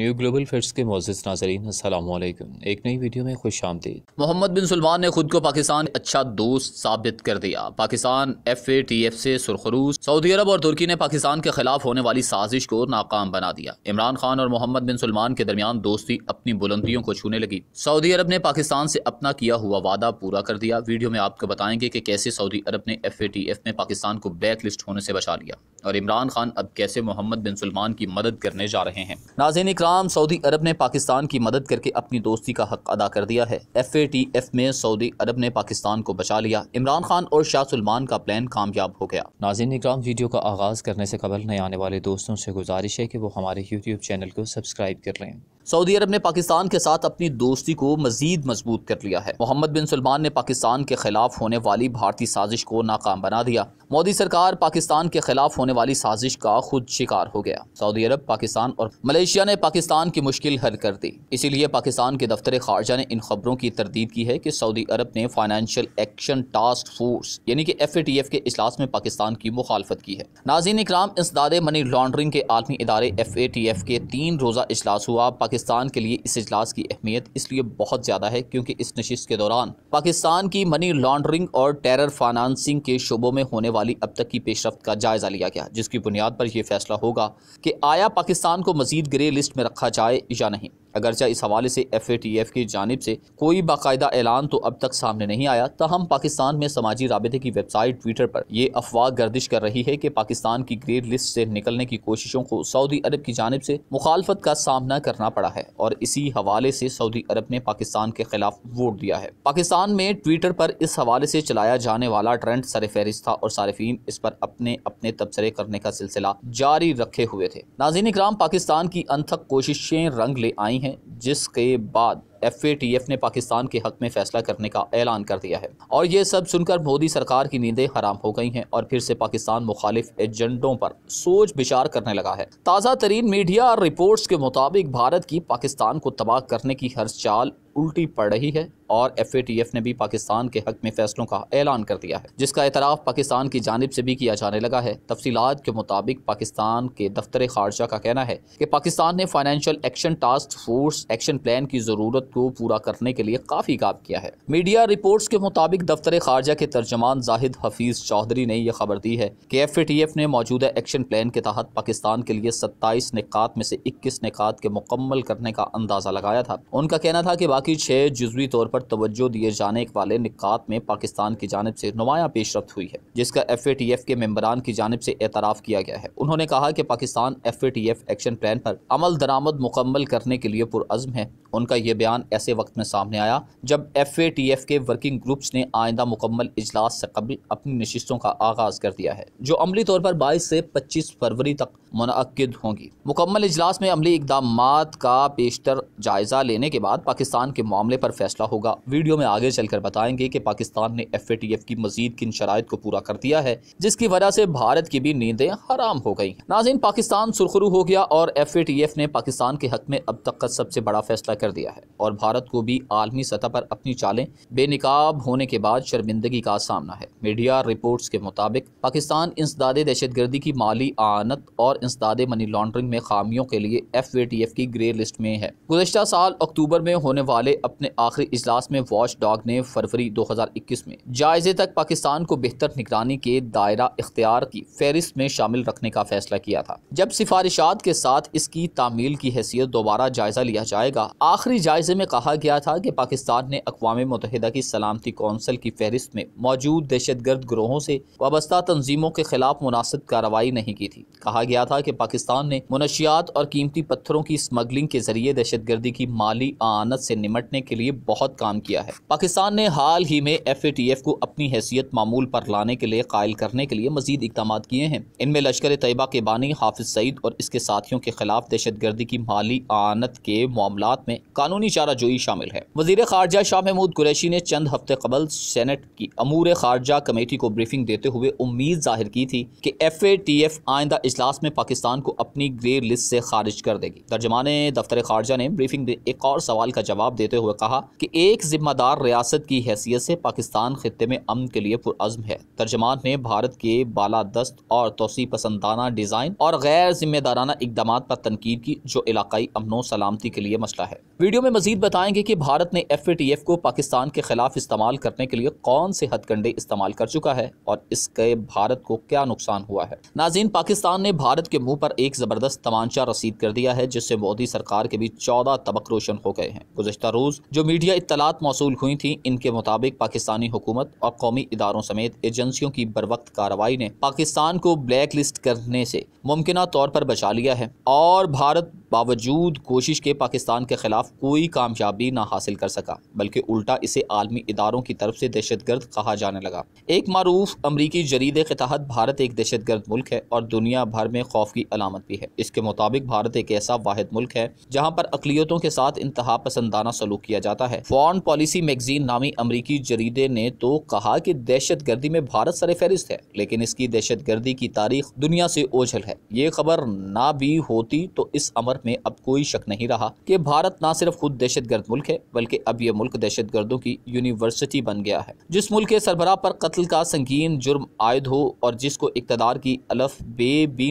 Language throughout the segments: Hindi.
न्यू ग्लोबल फैक्ट्स के मोजिज नाजरीन असलम एक नई वीडियो में खुश आमदी मोहम्मद बिन सलमान ने खुद को पाकिस्तान अच्छा दोस्त साबित कर दिया Pakistan F A T F से सुरखरूस सऊदी अरब और तुर्की ने पाकिस्तान के खिलाफ होने वाली साजिश को नाकाम बना दिया इमरान खान और मोहम्मद बिन सलमान के दरमियान दोस्ती अपनी बुलंदियों को छूने लगी सऊदी अरब ने पाकिस्तान से अपना किया हुआ वादा पूरा कर दिया वीडियो में आपको बताएंगे कि कैसे सऊदी अरब ने एफ ए टी एफ में पाकिस्तान को ब्लैक लिस्ट होने से बचा लिया और इमरान खान अब कैसे मोहम्मद बिन सलमान की मदद करने जा रहे हैं नाजिन शाम सऊदी अरब ने पाकिस्तान की मदद करके अपनी दोस्ती का हक अदा कर दिया है एफ ए टी एफ में सऊदी अरब ने पाकिस्तान को बचा लिया इमरान खान और शाह सलमान का प्लान कामयाब हो गया नाजिन इक्राम वीडियो का आगाज़ करने से कबल नए आने वाले दोस्तों से गुजारिश है कि वो हमारे यूट्यूब चैनल को सब्सक्राइब कर लें सऊदी अरब ने पाकिस्तान के साथ अपनी दोस्ती को मजीद मजबूत कर लिया है मोहम्मद बिन सलमान ने पाकिस्तान के खिलाफ होने वाली भारतीय साजिश को नाकाम बना दिया मोदी सरकार पाकिस्तान के खिलाफ होने वाली साजिश का खुद शिकार हो गया सऊदी अरब पाकिस्तान और मलेशिया ने पाकिस्तान की मुश्किल हल कर दी इसीलिए पाकिस्तान के दफ्तर खारजा ने इन खबरों की तरदीद की है कि सऊदी अरब ने फाइनेंशियल एक्शन टास्क फोर्स यानी कि एफ ए टी एफ के इजलास में पाकिस्तान की मुखालफत की है नाजीन इकराम इसदाद मनी लॉन्ड्रिंग के आलमी इदारे एफ ए टी एफ के तीन रोजा इजलास हुआ पाकिस्तान के लिए इस इजलास की अहमियत इसलिए बहुत ज़्यादा है क्योंकि इस नशिस्त के दौरान पाकिस्तान की मनी लॉन्ड्रिंग और टेरर फाइनानसिंग के शोबों में होने वाली अब तक की पेशरफ का जायजा लिया गया जिसकी बुनियाद पर यह फैसला होगा कि आया पाकिस्तान को मजीद ग्रे लिस्ट में रखा जाए या नहीं अगरचा इस हवाले से एफ ए टी एफ की जानब से कोई बाकायदा ऐलान तो अब तक सामने नहीं आया तहम पाकिस्तान में समाजी रबे की वेबसाइट ट्विटर पर यह अफवाह गर्दिश कर रही है कि पाकिस्तान की ग्रेड लिस्ट से निकलने की कोशिशों को सऊदी अरब की जानब से मुखालफत का सामना करना पड़ा है और इसी हवाले से सऊदी अरब ने पाकिस्तान के खिलाफ वोट दिया है पाकिस्तान में ट्विटर पर इस हवाले से चलाया जाने वाला ट्रेंड सर फहरिस्त था और सार्फिन इस पर अपने अपने तबसरे करने का सिलसिला जारी रखे हुए थे नाजीन इक्राम पाकिस्तान की अनथक कोशिशें रंग ले आई है हैं जिसके बाद एफ ने पाकिस्तान के हक में फैसला करने का ऐलान कर दिया है और ये सब सुनकर मोदी सरकार की नींदें हराम हो गई हैं और फिर से पाकिस्तान मुखालिफ एजेंडों पर सोच विचार करने लगा है ताज़ा तरीन मीडिया रिपोर्ट्स के मुताबिक भारत की पाकिस्तान को तबाह करने की हर चाल उल्टी पड़ रही है और एफ ने भी पाकिस्तान के हक में फैसलों का ऐलान कर दिया है जिसका एतराफ़ पाकिस्तान की जानब से भी किया जाने लगा है तफसीत के मुताबिक पाकिस्तान के दफ्तर खारजा का कहना है कि पाकिस्तान ने financial action task force action plan की ज़रूरत जरूरत को पूरा करने के लिए काफ़ी काम किया है मीडिया रिपोर्ट्स के मुताबिक दफ्तर खारजा के तर्जमान जाहिद हफीज़ चौधरी ने यह खबर दी है कि एफ ने मौजूदा एक्शन प्लान के तहत पाकिस्तान के लिए सत्ताईस निकात में से इक्कीस निकात के मुकम्मल करने का अंदाज़ा लगाया था उनका कहना था कि बाकी छह जजवी तौर पर तवज्जो दिए जाने वाले निकात में पाकिस्तान की जानब से नुमाया पेशरफ हुई है जिसका एफ के मेम्बरान की जानब से एतराफ़ किया गया है उन्होंने कहा कि पाकिस्तान एफ एक्शन प्लान पर अमल दरामद मुकम्मल करने के लिए पुरज़म है उनका यह बयान बयान ऐसे वक्त में सामने आया जब एफ ए टी एफ के वर्किंग ग्रुप्स ने आइंदा मुकम्मल इजलास से कबल अपनी नशस्तों का आगाज़ कर दिया है जो अमली तौर पर बाईस से पच्चीस फरवरी तक मनद होंगी मुकम्मल इजलास में अमली इकदाम का बेशतर जायजा लेने के बाद पाकिस्तान के मामले पर फैसला होगा वीडियो में आगे चलकर बताएंगे कि पाकिस्तान ने एफ ए टी एफ की मजीद किन शराय को पूरा कर दिया है जिसकी वजह से भारत की भी नींदें हराम हो गई नाजिन पाकिस्तान सुरखरू हो गया और एफ ए टी एफ ने पाकिस्तान के हक में अब तक का सबसे बड़ा फैसला कर दिया है और और भारत को भी आलमी सतह पर अपनी चालें बेनकाब होने के बाद शर्मिंदगी का सामना है मीडिया रिपोर्ट्स के मुताबिक पाकिस्तान दहशत दहशतगर्दी की माली आनत और इंसदादे मनी लॉन्ड्रिंग में खामियों के लिए एफ टी एफ की ग्रे लिस्ट में है गुजशत साल अक्टूबर में होने वाले अपने आखिरी इजलास में वॉच डॉग ने फरवरी दो हजार इक्कीस में जायजे तक पाकिस्तान को बेहतर निगरानी के दायरा इख्तियार की फहरिस्त में शामिल रखने का फैसला किया था जब सिफारिशात के साथ इसकी तामील की हैसियत दोबारा जायजा लिया जाएगा आखिरी जायजे में कहा गया था कि पाकिस्तान ने अकवा मतहदा की सलामती कौंसिल की फहरिस्त में मौजूद दहशत गर्द ग्रोहों से वाबस्ता तनजीमों के खिलाफ मुनासिब कार्रवाई नहीं की थी कहा गया था कि पाकिस्तान ने मुनशियात और कीमती पत्थरों की स्मगलिंग के जरिए दहशत गर्दी की माली आनत से निमटने के लिए बहुत काम किया है पाकिस्तान ने हाल ही में एफ ए टी एफ को अपनी हैसियत मामूल पर लाने के लिए कायल करने के लिए मजीद इकदाम किए हैं इनमें लश्कर तयबा के बानी हाफिज सईद और इसके साथियों के खिलाफ दहशत गर्दी की माली आनत के मामला में कानूनी जोई शामिल है वजीर खारजा शाह महमूद कुरैशी ने चंद हफ्ते कबल सेनेट की अमूर खारजा कमेटी को ब्रीफिंग देते हुए उम्मीद जाहिर की थी कि एफ ए टी एफ आइंदा इजलास में पाकिस्तान को अपनी ग्रे लिस्ट से खारिज कर देगी तर्जमान दफ्तर खारजा ने ब्रीफिंग में एक और सवाल का जवाब देते हुए कहा कि एक जिम्मेदार रियासत की हैसियत से पाकिस्तान खत्े में अमन के लिए पुरज़म है तर्जमान ने भारत के बाला दस्त और तोसी पसंदाना डिज़ाइन और गैर जिम्मेदाराना इकदाम पर तनकीद की जो इलाकाई अमनो सलामती के लिए मसला है वीडियो में मजीद मजीद बताएंगे कि भारत ने एफ ए टी एफ को पाकिस्तान के खिलाफ इस्तेमाल करने के लिए कौन से हथकंडे इस्तेमाल कर चुका है और इसके भारत को क्या नुकसान हुआ है नाजीन पाकिस्तान ने भारत के मुंह पर एक जबरदस्त तमांचा रसीद कर दिया है जिससे मोदी सरकार के भी चौदह तबक रोशन हो गए हैं गुजशत रोज जो मीडिया इतलात मौसू हुई थी इनके मुताबिक पाकिस्तानी हुकूमत और कौमी इदारों समेत एजेंसियों की बर वक्त कार्रवाई ने पाकिस्तान को ब्लैक लिस्ट करने से मुमकिन तौर पर बचा लिया है और भारत बावजूद कोशिश के पाकिस्तान के खिलाफ कोई कामयाबी ना हासिल कर सका बल्कि उल्टा इसे आलमी इदारों की तरफ से दहशतगर्द कहा जाने लगा एक मरूफ अमरीकी जरीद के तहत भारत एक दहशतगर्द मुल्क है और दुनिया भर में खौफ की अलामत भी है इसके मुताबिक भारत एक ऐसा वाहिद मुल्क है जहाँ पर अकलीतों के साथ इंतहा पसंदाना सलूक किया जाता है फॉरन पॉलिसी मैगजीन नामी अमरीकी जरीदे ने तो कहा कि दहशत गर्दी में भारत सर फहरिस्त है लेकिन इसकी दहशत गर्दी की तारीख दुनिया से ओझल है ये खबर ना भी होती तो इस अमर में अब कोई शक नहीं रहा कि भारत न सिर्फ खुद दहशत गर्द मुल्क है बल्कि अब यह मुल्क दहशत गर्दों की यूनिवर्सिटी बन गया है जिस मुल्क के सरबराह पर कत्ल का संगीन जुर्म आयद हो और जिसको इकतदार की अलफ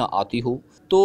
ना आती हो तो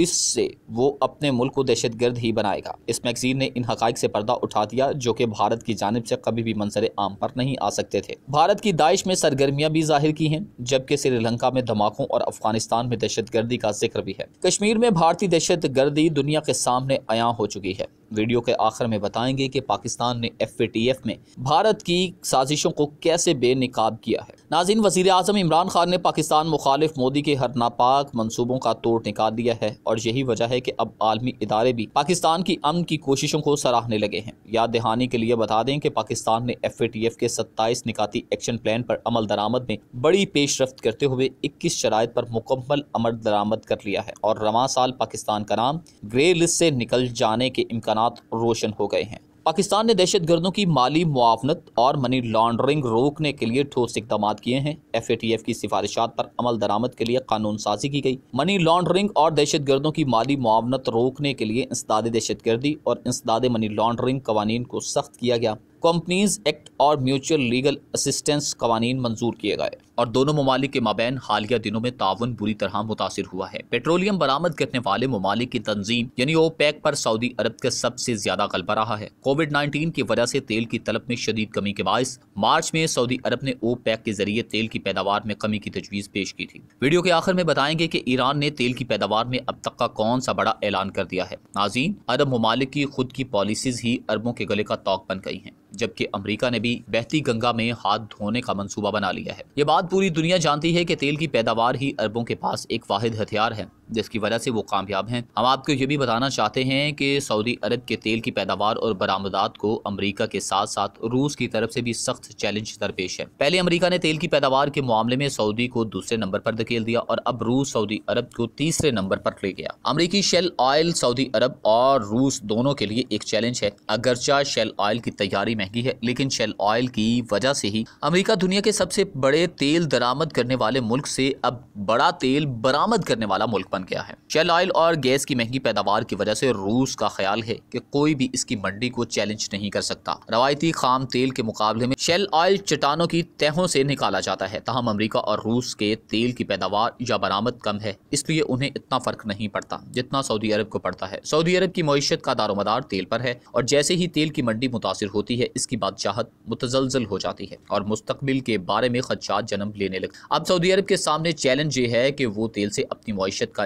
इससे वो अपने मुल्क को दहशत गर्द ही बनाएगा इस मैगजीन ने इन हक़ से पर्दा उठा दिया जो कि भारत की जानब से कभी भी मंसरे आम पर नहीं आ सकते थे भारत की दाइश में सरगर्मियां भी जाहिर की हैं जबकि श्रीलंका में धमाकों और अफगानिस्तान में दहशत गर्दी का जिक्र भी है कश्मीर में भारतीय दहशत गर्दी दुनिया के सामने आया हो चुकी है वीडियो के आखिर में बताएंगे कि पाकिस्तान ने एफ में भारत की साजिशों को कैसे बेनकाब किया है नाजिन वजीर अजम इमरान खान ने पाकिस्तान मुखालिफ मोदी के हर नापाक मनसूबों का तोड़ निकाल दिया है और यही वजह है कि अब आलमी इदारे भी पाकिस्तान की अमन की कोशिशों को सराहने लगे हैं याद दहानी के लिए बता दें कि पाकिस्तान ने एफ के सत्ताईस निकाती एक्शन प्लान पर अमल दरामद में बड़ी पेशरफ करते हुए इक्कीस शराय पर मुकम्मल अमल दरामद कर लिया है और रवा साल पाकिस्तान का नाम ग्रे लिस्ट से निकल जाने के इम्कान रोशन हो गए हैं पाकिस्तान ने दहशत गर्दों की माली मुआवनत और मनी लॉन्ड्रिंग रोकने के लिए ठोस इकदाम किए हैं एफ ए टी एफ की सिफारिशात पर अमल दरामद के लिए कानून साजी की गई मनी लॉन्ड्रिंग और दहशत गर्दों की माली मुआवनत रोकने के लिए इंसदाद दहशत गर्दी और इंसदाद मनी लॉन्ड्रिंग कवानीन को सख्त किया गया कंपनीज एक्ट और म्यूचुअल लीगल असिस्टेंस कवानीन मंजूर किए गए और दोनों ममालिक के माबेन हालिया दिनों में ताउन बुरी तरह मुतासर हुआ है पेट्रोलियम बरामद करने वाले ममालिक की तंजीम यानी ओपैक पर सऊदी अरब का सबसे ज्यादा गलबा रहा है कोविड नाइन्टीन की वजह से तेल की तलब में शदीद कमी के बायस मार्च में सऊदी अरब ने पैक के जरिए तेल की पैदावार में कमी की तजवीज़ पेश की थी वीडियो के आखिर में बताएंगे की ईरान ने तेल की पैदावार में अब तक का कौन सा बड़ा ऐलान कर दिया है नाजीन अरब ममालिक की खुद की पॉलिसीज ही अरबों के गले का तोक बन गई है जबकि अमरीका ने भी बहती गंगा में हाथ धोने का मनसूबा बना लिया है ये बात पूरी दुनिया जानती है की तेल की पैदावार ही अरबों के पास एक वाहिद हथियार है जिसकी वजह से वो कामयाब हैं हम आपको ये भी बताना चाहते हैं कि सऊदी अरब के तेल की पैदावार और बरामदात को अमरीका के साथ साथ रूस की तरफ से भी सख्त चैलेंज दरपेश है पहले अमरीका ने तेल की पैदावार के मामले में सऊदी को दूसरे नंबर पर धकेल दिया और अब रूस सऊदी अरब को तीसरे नंबर पर ले गया अमरीकी शेल ऑयल सऊदी अरब और रूस दोनों के लिए एक चैलेंज है अगरचा शेल ऑयल की तैयारी महंगी है लेकिन शेल ऑयल की वजह से ही अमरीका दुनिया के सबसे बड़े तेल दरामद करने वाले मुल्क से अब बड़ा तेल बरामद करने वाला मुल्क बन गया है शेल ऑयल और गैस की महंगी पैदावार की वजह से रूस का ख्याल है कि कोई भी इसकी मंडी को चैलेंज नहीं कर सकता रवायती खाम तेल के मुकाबले में शेल ऑयल चट्टानों की तहों से निकाला जाता है तहम अमरीका और रूस के तेल की पैदावार या बरामद कम है इसलिए उन्हें इतना फर्क नहीं पड़ता जितना सऊदी अरब को पड़ता है सऊदी अरब की मीशत का दारोमदार तेल पर है और जैसे ही तेल की मंडी मुतासर होती है इसकी बादशाहत मुतजलजल हो जाती है और मुस्तबिल के बारे में खदशात जन्म लेने लगे अब सऊदी अरब के सामने चैलेंज ये है कि वो तेल से अपनी मीशत का